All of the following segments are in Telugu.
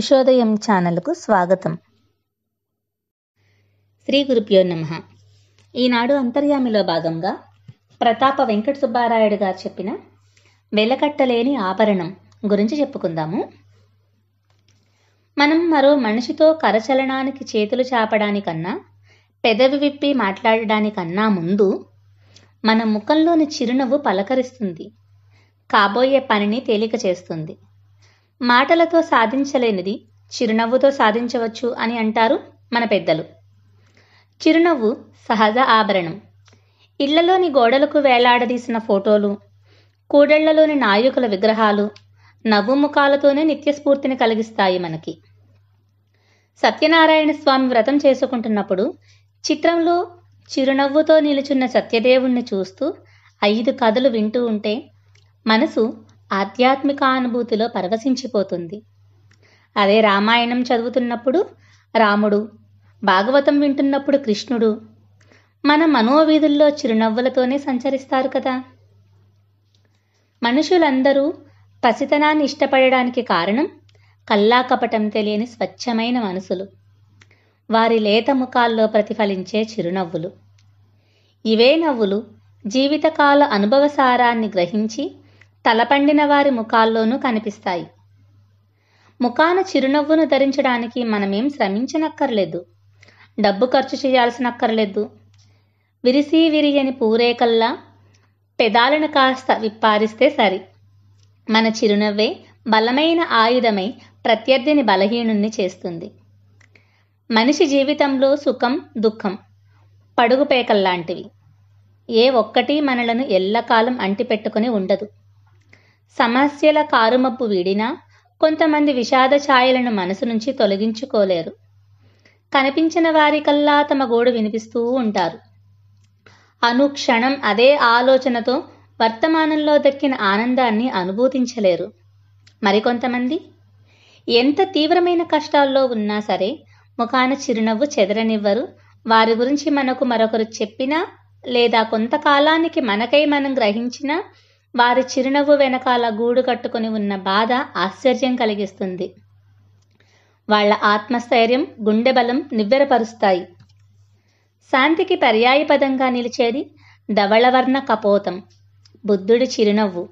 ఉషోదయం ఛానల్కు స్వాగతం శ్రీ గురుభ్యో నమ ఈనాడు అంతర్యామిలో భాగంగా ప్రతాప వెంకట సుబ్బారాయుడు గారు చెప్పిన వెలకట్టలేని ఆభరణం గురించి చెప్పుకుందాము మనం మరో మనిషితో కరచలనానికి చేతులు చాపడానికన్నా పెదవి విప్పి మాట్లాడడానికన్నా ముందు మన ముఖంలోని చిరునవ్వు పలకరిస్తుంది కాబోయే పనిని తేలిక చేస్తుంది మాటలతో సాధించలేనిది చిరునవ్వుతో సాధించవచ్చు అని అంటారు మన పెద్దలు చిరునవ్వు సహజ ఆభరణం ఇళ్లలోని గోడలకు వేలాడదీసిన ఫోటోలు కూడళ్లలోని నాయకుల విగ్రహాలు నవ్వు ముఖాలతోనే నిత్యస్ఫూర్తిని కలిగిస్తాయి మనకి సత్యనారాయణ స్వామి వ్రతం చేసుకుంటున్నప్పుడు చిత్రంలో చిరునవ్వుతో నిలుచున్న సత్యదేవుణ్ణి చూస్తూ ఐదు కథలు వింటూ ఉంటే మనసు ఆధ్యాత్మిక అనుభూతిలో పరవశించిపోతుంది అదే రామాయణం చదువుతున్నప్పుడు రాముడు భాగవతం వింటున్నప్పుడు కృష్ణుడు మన మనోవీధుల్లో చిరునవ్వులతోనే సంచరిస్తారు కదా మనుషులందరూ పసితనాన్ని ఇష్టపడడానికి కారణం కల్లాకపటం తెలియని స్వచ్ఛమైన మనసులు వారి లేత ముఖాల్లో ప్రతిఫలించే చిరునవ్వులు ఇవే నవ్వులు జీవితకాల అనుభవ సారాన్ని గ్రహించి తలపండిన వారి ముఖాల్లోనూ కనిపిస్తాయి ముఖాన చిరునవ్వును ధరించడానికి మనమేం శ్రమించనక్కర్లేదు డబ్బు ఖర్చు చేయాల్సినక్కర్లేదు విరిసి విరియని పూరేకల్లా పెదాలను కాస్త విప్పారిస్తే సరి మన చిరునవ్వే బలమైన ఆయుధమై ప్రత్యర్థిని బలహీనుణ్ణి చేస్తుంది మనిషి జీవితంలో సుఖం దుఃఖం పడుగుపేకల్లాంటివి ఏ ఒక్కటి మనలను ఎల్లకాలం అంటిపెట్టుకుని ఉండదు సమస్యల కారుమప్పు వీడినా కొంతమంది విషాద ఛాయలను మనసు నుంచి తొలగించుకోలేరు కనిపించిన వారికల్లా తమ గోడు వినిపిస్తూ ఉంటారు అనుక్షణం అదే ఆలోచనతో వర్తమానంలో దక్కిన ఆనందాన్ని అనుభూతించలేరు మరికొంతమంది ఎంత తీవ్రమైన కష్టాల్లో ఉన్నా సరే ముఖాన చిరునవ్వు చెదరనివ్వరు వారి గురించి మనకు మరొకరు చెప్పినా లేదా కొంతకాలానికి మనకై మనం గ్రహించినా వారి చిరునవ్వు వెనకాల గూడు కట్టుకుని ఉన్న బాధ ఆశ్చర్యం కలిగిస్తుంది వాళ్ల ఆత్మస్థైర్యం గుండె బలం నివ్వెరపరుస్తాయి శాంతికి పర్యాయపదంగా నిలిచేది ధవళవర్ణ కపోతం బుద్ధుడి చిరునవ్వు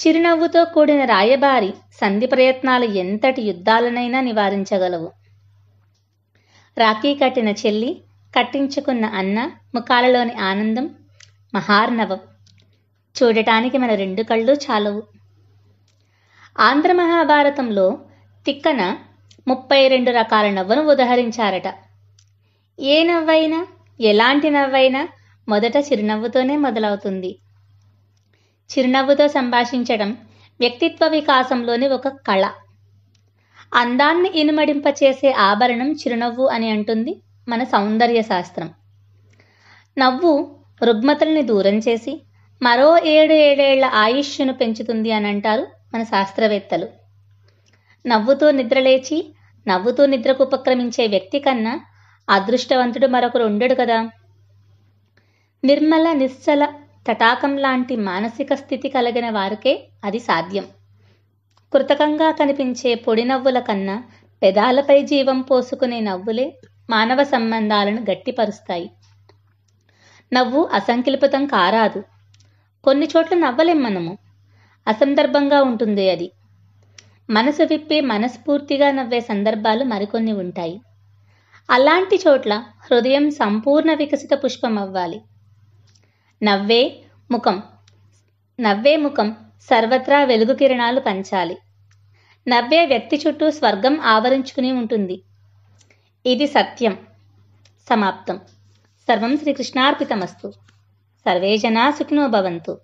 చిరునవ్వుతో కూడిన రాయబారి సంధి ప్రయత్నాలు ఎంతటి యుద్ధాలనైనా నివారించగలవు రాఖీ కట్టిన చెల్లి కట్టించుకున్న అన్న ముఖాలలోని ఆనందం మహార్ణవం చూడటానికి మన రెండు కళ్ళు చాలవు ఆంధ్ర మహాభారతంలో తిక్కన ముప్పై రెండు రకాల నవ్వును ఉదహరించారట ఏ నవ్వైనా ఎలాంటి నవ్వైనా మొదట చిరునవ్వుతోనే మొదలవుతుంది చిరునవ్వుతో సంభాషించడం వ్యక్తిత్వ వికాసంలోని ఒక కళ అందాన్ని ఇనుమడింపచేసే ఆభరణం చిరునవ్వు అని అంటుంది మన సౌందర్య శాస్త్రం నవ్వు రుగ్మతల్ని దూరం చేసి మరో ఏడు ఏడేళ్ల ఆయుష్ను పెంచుతుంది అని అంటారు మన శాస్త్రవేత్తలు నవ్వుతూ నిద్రలేచి నవ్వుతూ నిద్రకు ఉపక్రమించే వ్యక్తి కన్నా అదృష్టవంతుడు మరొకరు ఉండడు కదా నిర్మల నిశ్చల తటాకం లాంటి మానసిక స్థితి కలిగిన వారికే అది సాధ్యం కృతకంగా కనిపించే పొడి నవ్వుల కన్నా పెదాలపై జీవం పోసుకునే నవ్వులే మానవ సంబంధాలను గట్టిపరుస్తాయి నవ్వు అసంకల్పితం కారాదు కొన్ని చోట్ల నవ్వలేం మనము అసందర్భంగా ఉంటుంది అది మనసు విప్పి మనస్ఫూర్తిగా నవ్వే సందర్భాలు మరికొన్ని ఉంటాయి అలాంటి చోట్ల హృదయం సంపూర్ణ వికసిత పుష్పం అవ్వాలి నవ్వే ముఖం నవ్వే ముఖం సర్వత్రా వెలుగు కిరణాలు పంచాలి నవ్వే వ్యక్తి చుట్టూ స్వర్గం ఆవరించుకుని ఉంటుంది ఇది సత్యం సమాప్తం సర్వం శ్రీకృష్ణార్పితమస్తు ಸರ್ವೇ ಜನಾ ಸುಖಿನೋ ಭವಂತು